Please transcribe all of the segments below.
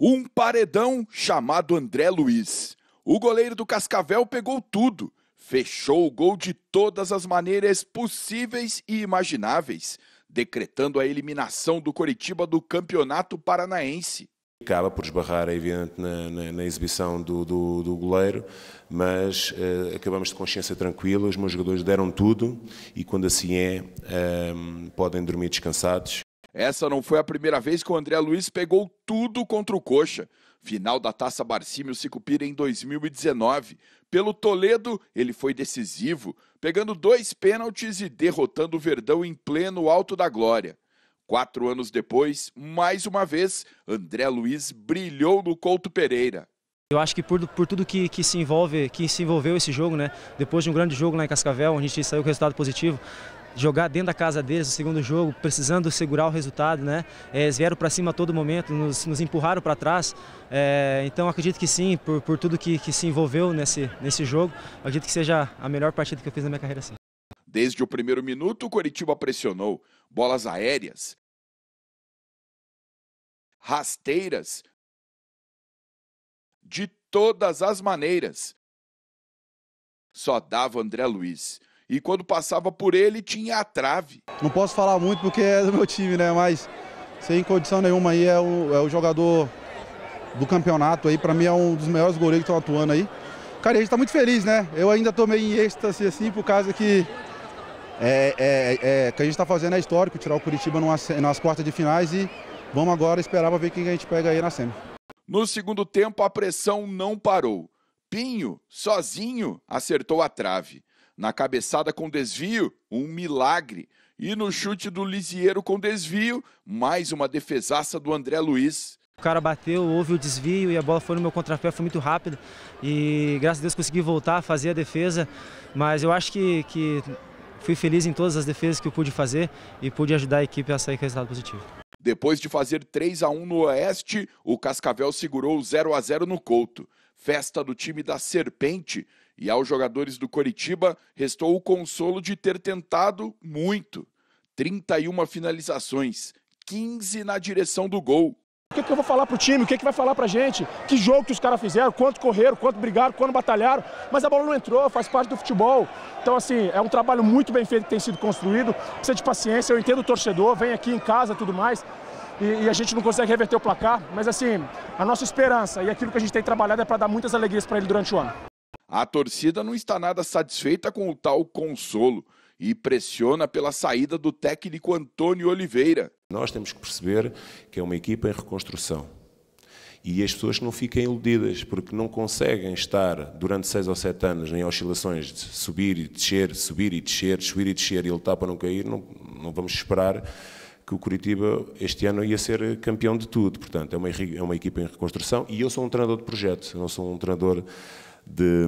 um paredão chamado André Luiz. O goleiro do Cascavel pegou tudo, fechou o gol de todas as maneiras possíveis e imagináveis, decretando a eliminação do Coritiba do Campeonato Paranaense. Acaba por esbarrar, é evidente, na, na, na exibição do, do, do, goleiro, mas uh, acabamos de consciência tranquila, os meus jogadores deram tudo e quando assim é, ehm, podem dormir descansados. Essa não foi a primeira vez que o André Luiz pegou tudo contra o Coxa. Final da Taça Barcímio Sicupira em 2019. Pelo Toledo, ele foi decisivo, pegando dois pênaltis e derrotando o Verdão em pleno alto da glória. Quatro anos depois, mais uma vez, André Luiz brilhou no Couto Pereira. Eu acho que por, por tudo que, que, se envolve, que se envolveu esse jogo, né? Depois de um grande jogo lá em Cascavel, onde a gente saiu com resultado positivo, jogar dentro da casa deles no segundo jogo, precisando segurar o resultado, né? É, eles vieram para cima a todo momento, nos, nos empurraram para trás. É, então acredito que sim, por, por tudo que, que se envolveu nesse, nesse jogo, acredito que seja a melhor partida que eu fiz na minha carreira assim. Desde o primeiro minuto, o Coritiba pressionou. Bolas aéreas, rasteiras, de todas as maneiras. Só dava André Luiz e quando passava por ele tinha a trave. Não posso falar muito porque é do meu time, né? Mas sem condição nenhuma aí é o, é o jogador do campeonato aí. Para mim é um dos melhores goleiros que estão atuando aí. Cara, a gente tá muito feliz, né? Eu ainda tô meio em êxtase assim por causa que é, é, é, é que a gente está fazendo é histórico, tirar o Curitiba nas quartas de finais e vamos agora esperar para ver quem a gente pega aí na SEMI. No segundo tempo, a pressão não parou. Pinho, sozinho, acertou a trave. Na cabeçada com desvio, um milagre. E no chute do Lisieiro com desvio, mais uma defesaça do André Luiz. O cara bateu, houve o desvio e a bola foi no meu contrapé, foi muito rápido. E graças a Deus consegui voltar, fazer a defesa. Mas eu acho que, que fui feliz em todas as defesas que eu pude fazer e pude ajudar a equipe a sair com resultado positivo. Depois de fazer 3 a 1 no Oeste, o Cascavel segurou o 0 a 0 no Couto. Festa do time da Serpente e aos jogadores do Coritiba restou o consolo de ter tentado muito. 31 finalizações, 15 na direção do gol. O que, que eu vou falar pro time? O que, que vai falar pra gente? Que jogo que os caras fizeram? Quanto correram? Quanto brigaram? Quanto batalharam? Mas a bola não entrou, faz parte do futebol. Então, assim, é um trabalho muito bem feito que tem sido construído. Precisa de paciência, eu entendo o torcedor, vem aqui em casa tudo mais. E, e a gente não consegue reverter o placar. Mas, assim, a nossa esperança e aquilo que a gente tem trabalhado é para dar muitas alegrias para ele durante o ano. A torcida não está nada satisfeita com o tal consolo e pressiona pela saída do técnico Antônio Oliveira. Nós temos que perceber que é uma equipa em reconstrução. E as pessoas não fiquem iludidas, porque não conseguem estar durante seis ou sete anos em oscilações de subir e descer, subir e descer, subir e descer, e lutar para não cair, não, não vamos esperar que o Curitiba este ano ia ser campeão de tudo. Portanto, é uma, é uma equipa em reconstrução e eu sou um treinador de projeto, eu não sou um treinador de,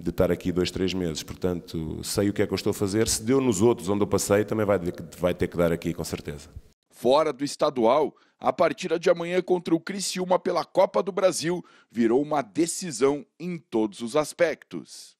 de, estar aqui dois, três meses. Portanto, sei o que é que eu estou a fazer. Se deu nos outros onde eu passei, também vai, vai ter que dar aqui, com certeza. Fora do estadual, a partida de amanhã contra o Criciúma pela Copa do Brasil virou uma decisão em todos os aspectos.